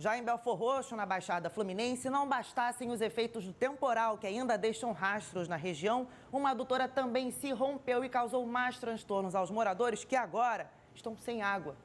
Já em Belfor Roxo, na Baixada Fluminense, não bastassem os efeitos do temporal que ainda deixam rastros na região, uma adutora também se rompeu e causou mais transtornos aos moradores que agora estão sem água.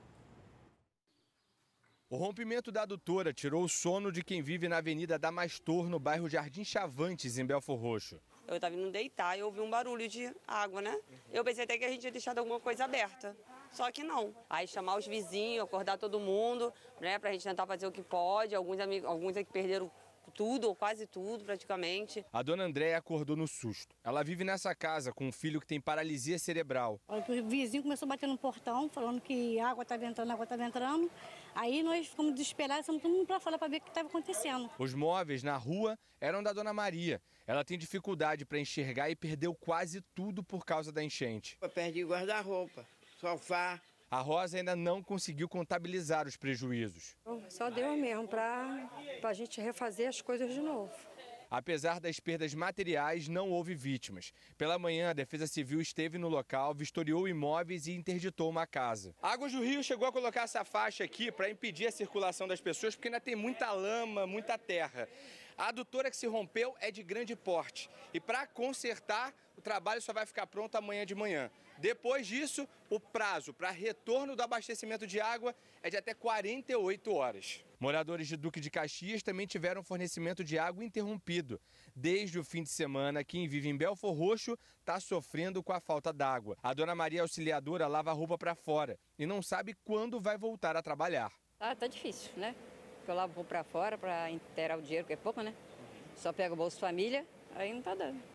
O rompimento da adutora tirou o sono de quem vive na Avenida Damastor, no bairro Jardim Chavantes, em Belfor Roxo. Eu estava indo deitar e ouvi um barulho de água, né? Eu pensei até que a gente tinha deixado alguma coisa aberta. Só que não. Aí chamar os vizinhos, acordar todo mundo, né? Pra gente tentar fazer o que pode. Alguns amigos, alguns é que perderam tudo, ou quase tudo praticamente. A dona Andréia acordou no susto. Ela vive nessa casa com um filho que tem paralisia cerebral. O vizinho começou a bater no portão, falando que água estava entrando, água estava entrando. Aí nós ficamos desesperados, estamos todo mundo para fora para ver o que estava acontecendo. Os móveis na rua eram da dona Maria. Ela tem dificuldade para enxergar e perdeu quase tudo por causa da enchente. Eu perdi guarda-roupa, sofá, a Rosa ainda não conseguiu contabilizar os prejuízos. Só deu mesmo para a gente refazer as coisas de novo. Apesar das perdas materiais, não houve vítimas. Pela manhã, a Defesa Civil esteve no local, vistoriou imóveis e interditou uma casa. A Águas do Rio chegou a colocar essa faixa aqui para impedir a circulação das pessoas, porque ainda tem muita lama, muita terra. A adutora que se rompeu é de grande porte e para consertar, o trabalho só vai ficar pronto amanhã de manhã. Depois disso, o prazo para retorno do abastecimento de água é de até 48 horas. Moradores de Duque de Caxias também tiveram fornecimento de água interrompido. Desde o fim de semana, quem vive em Belfor Roxo está sofrendo com a falta d'água. A dona Maria Auxiliadora lava a roupa para fora e não sabe quando vai voltar a trabalhar. Ah, tá difícil, né? porque eu lá vou para fora para inteirar o dinheiro, que é pouco, né? Só pega o Bolsa Família, aí não tá dando.